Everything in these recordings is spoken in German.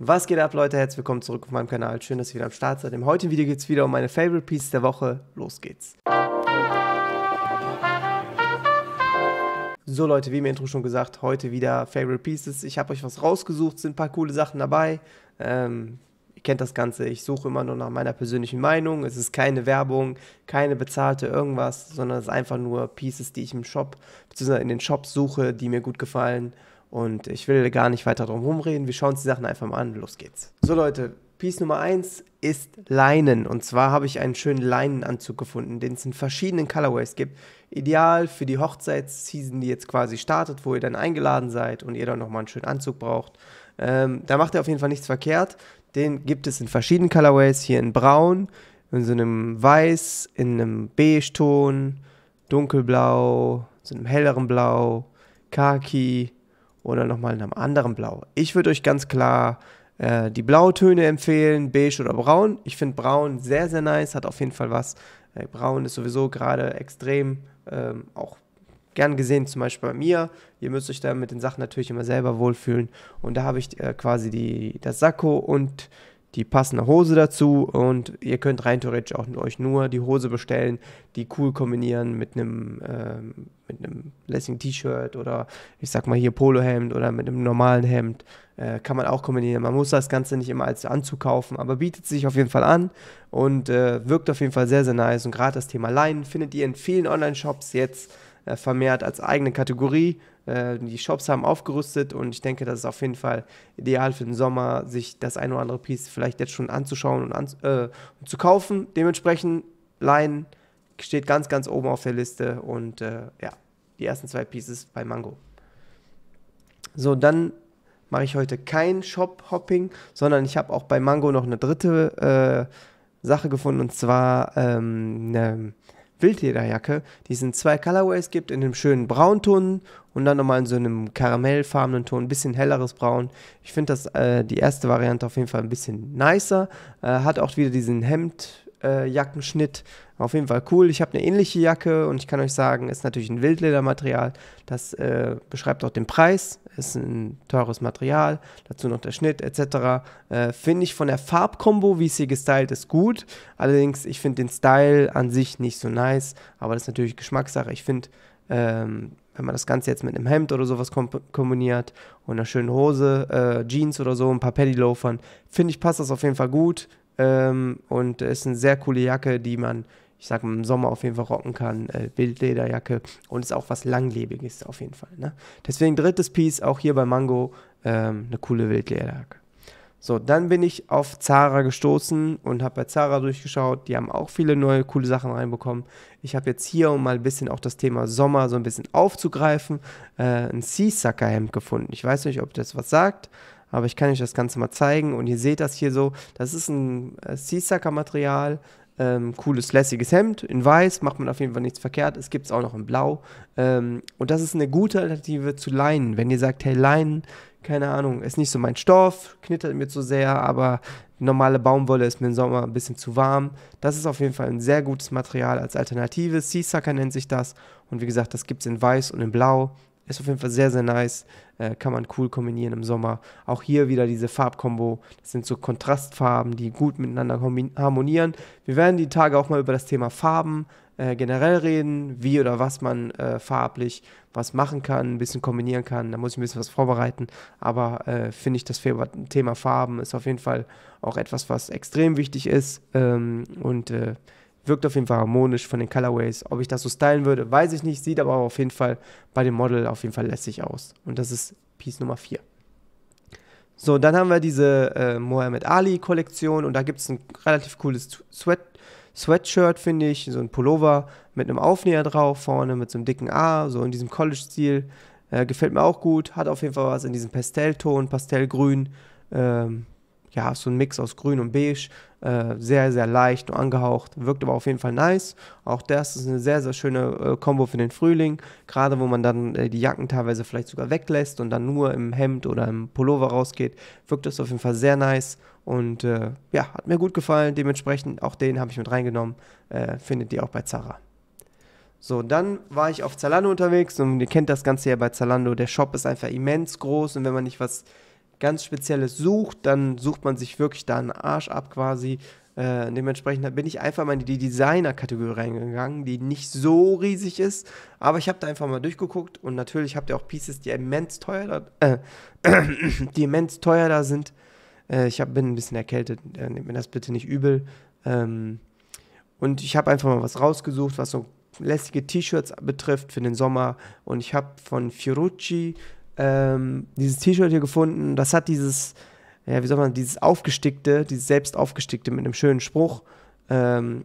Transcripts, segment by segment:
Was geht ab, Leute? Herzlich willkommen zurück auf meinem Kanal. Schön, dass ihr wieder am Start seid. Im heutigen Video geht es wieder um meine Favorite Piece der Woche. Los geht's. So Leute, wie im Intro schon gesagt, heute wieder Favorite Pieces. Ich habe euch was rausgesucht, sind ein paar coole Sachen dabei. Ähm, ihr kennt das Ganze, ich suche immer nur nach meiner persönlichen Meinung. Es ist keine Werbung, keine bezahlte irgendwas, sondern es ist einfach nur Pieces, die ich im Shop bzw. in den Shops suche, die mir gut gefallen. Und ich will gar nicht weiter drum rumreden. Wir schauen uns die Sachen einfach mal an. Los geht's. So Leute, Piece Nummer 1 ist Leinen. Und zwar habe ich einen schönen Leinenanzug gefunden, den es in verschiedenen Colorways gibt. Ideal für die Hochzeitsseason, die jetzt quasi startet, wo ihr dann eingeladen seid und ihr dann nochmal einen schönen Anzug braucht. Ähm, da macht ihr auf jeden Fall nichts verkehrt. Den gibt es in verschiedenen Colorways. Hier in Braun, in so einem Weiß, in einem Beige-Ton, Dunkelblau, so einem helleren Blau, Khaki, oder nochmal in einem anderen Blau. Ich würde euch ganz klar äh, die Blautöne empfehlen, beige oder braun. Ich finde braun sehr, sehr nice, hat auf jeden Fall was. Äh, braun ist sowieso gerade extrem ähm, auch gern gesehen, zum Beispiel bei mir. Ihr müsst euch da mit den Sachen natürlich immer selber wohlfühlen. Und da habe ich äh, quasi die, das Sakko und die passende Hose dazu und ihr könnt rein theoretisch auch euch nur die Hose bestellen, die cool kombinieren mit einem, ähm, mit einem lässigen T-Shirt oder ich sag mal hier Polohemd oder mit einem normalen Hemd. Äh, kann man auch kombinieren. Man muss das Ganze nicht immer als Anzug kaufen, aber bietet sich auf jeden Fall an und äh, wirkt auf jeden Fall sehr, sehr nice. Und gerade das Thema Leinen findet ihr in vielen Online-Shops jetzt äh, vermehrt als eigene Kategorie äh, die Shops haben aufgerüstet und ich denke, das ist auf jeden Fall ideal für den Sommer, sich das ein oder andere Piece vielleicht jetzt schon anzuschauen und, an, äh, und zu kaufen. Dementsprechend, Line steht ganz, ganz oben auf der Liste und äh, ja, die ersten zwei Pieces bei Mango. So, dann mache ich heute kein Shop-Hopping, sondern ich habe auch bei Mango noch eine dritte äh, Sache gefunden und zwar ähm, eine Wildlederjacke, die es in zwei Colorways gibt, in einem schönen Braunton und dann nochmal in so einem karamellfarbenen Ton, ein bisschen helleres Braun. Ich finde das äh, die erste Variante auf jeden Fall ein bisschen nicer, äh, hat auch wieder diesen Hemd äh, Jackenschnitt. Auf jeden Fall cool. Ich habe eine ähnliche Jacke und ich kann euch sagen, ist natürlich ein Wildledermaterial. Das äh, beschreibt auch den Preis. Ist ein teures Material. Dazu noch der Schnitt etc. Äh, finde ich von der Farbkombo, wie es hier gestylt ist, gut. Allerdings, ich finde den Style an sich nicht so nice. Aber das ist natürlich Geschmackssache. Ich finde, ähm, wenn man das Ganze jetzt mit einem Hemd oder sowas kombiniert und einer schönen Hose, äh, Jeans oder so, ein paar Paddyloafern, finde ich, passt das auf jeden Fall gut. Ähm, und ist eine sehr coole Jacke, die man, ich sag mal, im Sommer auf jeden Fall rocken kann. Äh, Wildlederjacke und ist auch was Langlebiges auf jeden Fall. Ne? Deswegen drittes Piece, auch hier bei Mango, ähm, eine coole Wildlederjacke. So, dann bin ich auf Zara gestoßen und habe bei Zara durchgeschaut. Die haben auch viele neue, coole Sachen reinbekommen. Ich habe jetzt hier, um mal ein bisschen auch das Thema Sommer so ein bisschen aufzugreifen, äh, ein Seasucker-Hemd gefunden. Ich weiß nicht, ob das was sagt aber ich kann euch das Ganze mal zeigen und ihr seht das hier so, das ist ein äh, Seasucker-Material, ähm, cooles, lässiges Hemd in weiß, macht man auf jeden Fall nichts verkehrt. Es gibt es auch noch in blau. Ähm, und das ist eine gute Alternative zu Leinen. Wenn ihr sagt, hey, Leinen, keine Ahnung, ist nicht so mein Stoff, knittert mir zu sehr, aber normale Baumwolle ist mir im Sommer ein bisschen zu warm. Das ist auf jeden Fall ein sehr gutes Material als Alternative. Seasucker nennt sich das. Und wie gesagt, das gibt es in weiß und in blau. Ist auf jeden Fall sehr, sehr nice. Äh, kann man cool kombinieren im Sommer. Auch hier wieder diese Farbkombo. Das sind so Kontrastfarben, die gut miteinander harmonieren. Wir werden die Tage auch mal über das Thema Farben äh, generell reden, wie oder was man äh, farblich was machen kann, ein bisschen kombinieren kann. Da muss ich ein bisschen was vorbereiten. Aber äh, finde ich, das Thema Farben ist auf jeden Fall auch etwas, was extrem wichtig ist. Ähm, und äh, Wirkt auf jeden Fall harmonisch von den Colorways. Ob ich das so stylen würde, weiß ich nicht. Sieht aber auf jeden Fall bei dem Model auf jeden Fall lässig aus. Und das ist Piece Nummer 4. So, dann haben wir diese äh, Mohammed Ali Kollektion und da gibt es ein relativ cooles Sweat Sweatshirt, finde ich. So ein Pullover mit einem Aufnäher drauf, vorne mit so einem dicken A, so in diesem College-Stil. Äh, gefällt mir auch gut. Hat auf jeden Fall was in diesem Pastellton, Pastellgrün. Ähm, ja, so ein Mix aus Grün und Beige. Äh, sehr, sehr leicht, und angehaucht. Wirkt aber auf jeden Fall nice. Auch das ist eine sehr, sehr schöne Combo äh, für den Frühling. Gerade wo man dann äh, die Jacken teilweise vielleicht sogar weglässt und dann nur im Hemd oder im Pullover rausgeht, wirkt das auf jeden Fall sehr nice. Und äh, ja, hat mir gut gefallen. Dementsprechend auch den habe ich mit reingenommen. Äh, findet ihr auch bei Zara. So, dann war ich auf Zalando unterwegs und ihr kennt das Ganze ja bei Zalando. Der Shop ist einfach immens groß und wenn man nicht was ganz Spezielles sucht, dann sucht man sich wirklich da einen Arsch ab quasi. Äh, dementsprechend bin ich einfach mal in die Designer-Kategorie reingegangen, die nicht so riesig ist, aber ich habe da einfach mal durchgeguckt und natürlich habt ihr auch Pieces, die immens teuer da, äh, die immens teuer da sind. Äh, ich hab, bin ein bisschen erkältet, äh, nehmt mir das bitte nicht übel. Ähm, und ich habe einfach mal was rausgesucht, was so lästige T-Shirts betrifft für den Sommer. Und ich habe von Fiorucci ähm, dieses T-Shirt hier gefunden. Das hat dieses, ja, wie soll man, dieses aufgestickte, dieses selbst aufgestickte mit einem schönen Spruch. Ähm,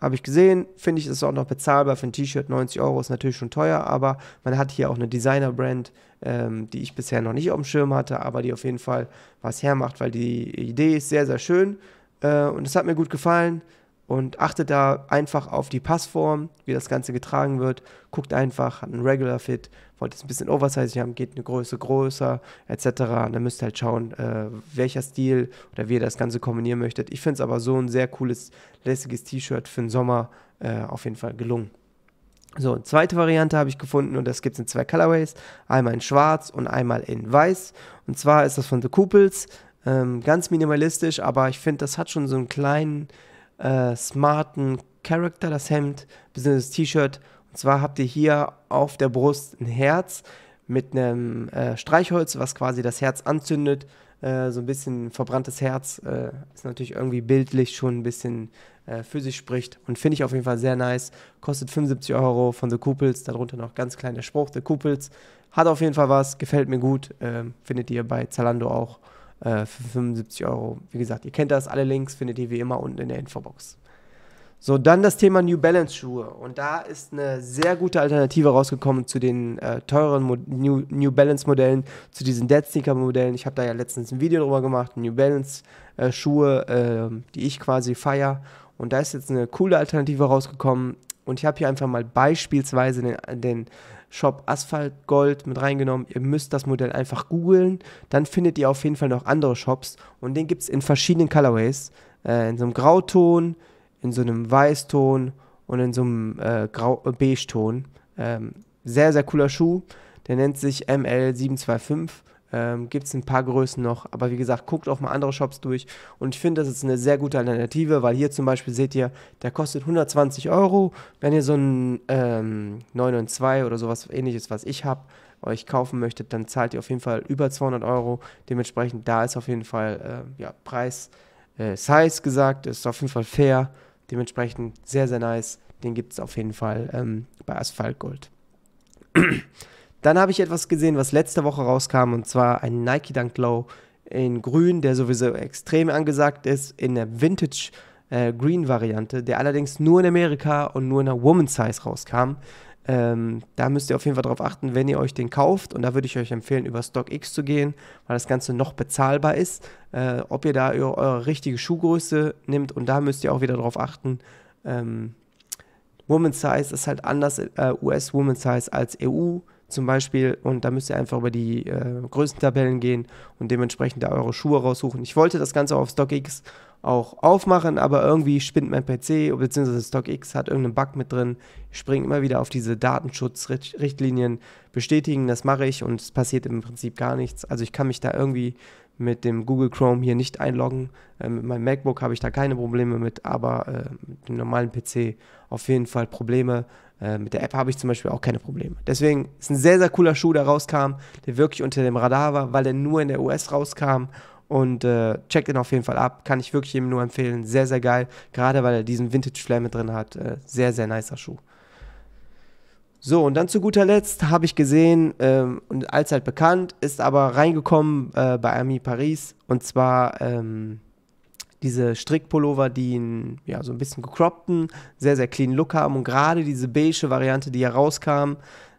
habe ich gesehen, finde ich, ist auch noch bezahlbar für ein T-Shirt. 90 Euro ist natürlich schon teuer, aber man hat hier auch eine Designer-Brand, ähm, die ich bisher noch nicht auf dem Schirm hatte, aber die auf jeden Fall was hermacht, weil die Idee ist sehr, sehr schön äh, und es hat mir gut gefallen und achtet da einfach auf die Passform, wie das Ganze getragen wird. Guckt einfach, hat einen Regular Fit, wollt es ein bisschen oversized haben, geht eine Größe größer, etc. Und dann müsst ihr halt schauen, äh, welcher Stil oder wie ihr das Ganze kombinieren möchtet. Ich finde es aber so ein sehr cooles, lässiges T-Shirt für den Sommer äh, auf jeden Fall gelungen. So, zweite Variante habe ich gefunden und das gibt es in zwei Colorways. Einmal in schwarz und einmal in weiß. Und zwar ist das von The Couples. Ähm, ganz minimalistisch, aber ich finde, das hat schon so einen kleinen äh, smarten Charakter, das Hemd bzw. das T-Shirt. Und zwar habt ihr hier auf der Brust ein Herz mit einem äh, Streichholz, was quasi das Herz anzündet. Äh, so ein bisschen verbranntes Herz äh, ist natürlich irgendwie bildlich schon ein bisschen äh, für sich spricht und finde ich auf jeden Fall sehr nice. Kostet 75 Euro von The Kupels, darunter noch ganz kleiner Spruch The Kupels. Hat auf jeden Fall was, gefällt mir gut, ähm, findet ihr bei Zalando auch äh, für 75 Euro. Wie gesagt, ihr kennt das, alle Links findet ihr wie immer unten in der Infobox. So, dann das Thema New Balance Schuhe. Und da ist eine sehr gute Alternative rausgekommen zu den äh, teuren Mo New, New Balance Modellen, zu diesen Dead Sneaker Modellen. Ich habe da ja letztens ein Video drüber gemacht, New Balance äh, Schuhe, äh, die ich quasi feiere. Und da ist jetzt eine coole Alternative rausgekommen. Und ich habe hier einfach mal beispielsweise den, den Shop Asphalt Gold mit reingenommen. Ihr müsst das Modell einfach googeln. Dann findet ihr auf jeden Fall noch andere Shops. Und den gibt es in verschiedenen Colorways. Äh, in so einem Grauton, in so einem Weißton und in so einem äh, Grau äh, Beige-Ton. Ähm, sehr, sehr cooler Schuh. Der nennt sich ML725 ähm, Gibt es ein paar Größen noch, aber wie gesagt, guckt auch mal andere Shops durch. Und ich finde, das ist eine sehr gute Alternative, weil hier zum Beispiel seht ihr, der kostet 120 Euro. Wenn ihr so ein ähm, 992 oder sowas ähnliches, was ich habe, euch kaufen möchtet, dann zahlt ihr auf jeden Fall über 200 Euro. Dementsprechend, da ist auf jeden Fall äh, ja, Preis, äh, Size gesagt, ist auf jeden Fall fair. Dementsprechend sehr, sehr nice. Den gibt es auf jeden Fall ähm, bei Asphalt Gold. Dann habe ich etwas gesehen, was letzte Woche rauskam, und zwar ein Nike Dunk Low in Grün, der sowieso extrem angesagt ist, in der Vintage äh, Green Variante, der allerdings nur in Amerika und nur in der Woman Size rauskam. Ähm, da müsst ihr auf jeden Fall drauf achten, wenn ihr euch den kauft. Und da würde ich euch empfehlen, über StockX zu gehen, weil das Ganze noch bezahlbar ist. Äh, ob ihr da eure, eure, richtige Schuhgröße nimmt und da müsst ihr auch wieder drauf achten. Ähm, Woman Size ist halt anders, äh, US Woman Size als EU zum Beispiel. Und da müsst ihr einfach über die äh, Größentabellen gehen und dementsprechend da eure Schuhe raussuchen. Ich wollte das Ganze auf StockX auch aufmachen, aber irgendwie spinnt mein PC beziehungsweise StockX hat irgendeinen Bug mit drin. Ich springe immer wieder auf diese Datenschutzrichtlinien bestätigen, das mache ich und es passiert im Prinzip gar nichts. Also ich kann mich da irgendwie mit dem Google Chrome hier nicht einloggen. Äh, mit meinem MacBook habe ich da keine Probleme mit, aber äh, mit dem normalen PC auf jeden Fall Probleme. Äh, mit der App habe ich zum Beispiel auch keine Probleme. Deswegen ist ein sehr, sehr cooler Schuh, der rauskam, der wirklich unter dem Radar war, weil der nur in der US rauskam. Und äh, checkt ihn auf jeden Fall ab. Kann ich wirklich ihm nur empfehlen. Sehr, sehr geil. Gerade weil er diesen Vintage-Flair mit drin hat. Äh, sehr, sehr nicer Schuh. So, und dann zu guter Letzt habe ich gesehen, ähm, und allzeit bekannt, ist aber reingekommen äh, bei Ami Paris, und zwar ähm, diese Strickpullover, die einen, ja, so ein bisschen gecroppten, sehr, sehr clean Look haben. Und gerade diese beige Variante, die herauskam,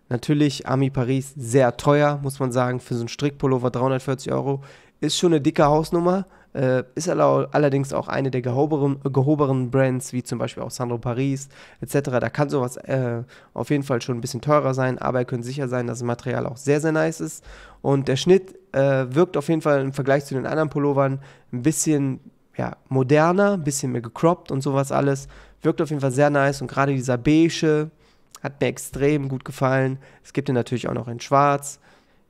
natürlich Ami Paris sehr teuer, muss man sagen, für so einen Strickpullover 340 Euro, ist schon eine dicke Hausnummer, äh, ist allerdings auch eine der gehoberen, gehoberen Brands, wie zum Beispiel auch Sandro Paris etc. Da kann sowas äh, auf jeden Fall schon ein bisschen teurer sein, aber ihr könnt sicher sein, dass das Material auch sehr, sehr nice ist. Und der Schnitt äh, wirkt auf jeden Fall im Vergleich zu den anderen Pullovern ein bisschen ja, moderner, ein bisschen mehr gecroppt und sowas alles. Wirkt auf jeden Fall sehr nice und gerade dieser beige hat mir extrem gut gefallen. Es gibt ihn natürlich auch noch in schwarz,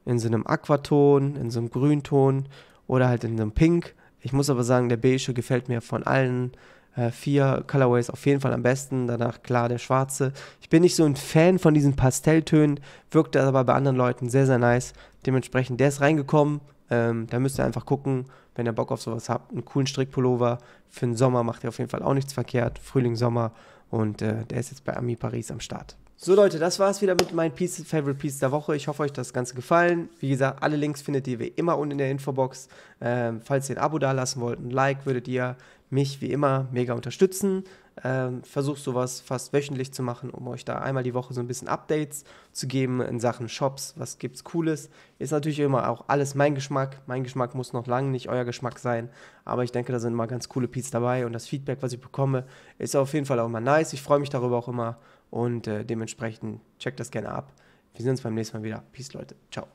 in so einem Aquaton, in so einem Grünton oder halt in so einem Pink. Ich muss aber sagen, der beige gefällt mir von allen äh, vier Colorways auf jeden Fall am besten. Danach klar der schwarze. Ich bin nicht so ein Fan von diesen Pastelltönen, wirkt aber bei anderen Leuten sehr, sehr nice. Dementsprechend, der ist reingekommen. Ähm, da müsst ihr einfach gucken, wenn ihr Bock auf sowas habt. Einen coolen Strickpullover. Für den Sommer macht ihr auf jeden Fall auch nichts verkehrt. Frühling, Sommer. Und äh, der ist jetzt bei Ami Paris am Start. So Leute, das war es wieder mit meinen Piece, Favorite Pieces der Woche. Ich hoffe, euch das Ganze gefallen. Wie gesagt, alle Links findet ihr wie immer unten in der Infobox. Ähm, falls ihr ein Abo da lassen wollt, ein Like, würdet ihr mich wie immer mega unterstützen. Ähm, Versuche sowas fast wöchentlich zu machen, um euch da einmal die Woche so ein bisschen Updates zu geben in Sachen Shops, was gibt's Cooles. Ist natürlich immer auch alles mein Geschmack. Mein Geschmack muss noch lange nicht euer Geschmack sein, aber ich denke, da sind immer ganz coole Pieces dabei und das Feedback, was ich bekomme, ist auf jeden Fall auch immer nice. Ich freue mich darüber auch immer und äh, dementsprechend checkt das gerne ab. Wir sehen uns beim nächsten Mal wieder. Peace, Leute. Ciao.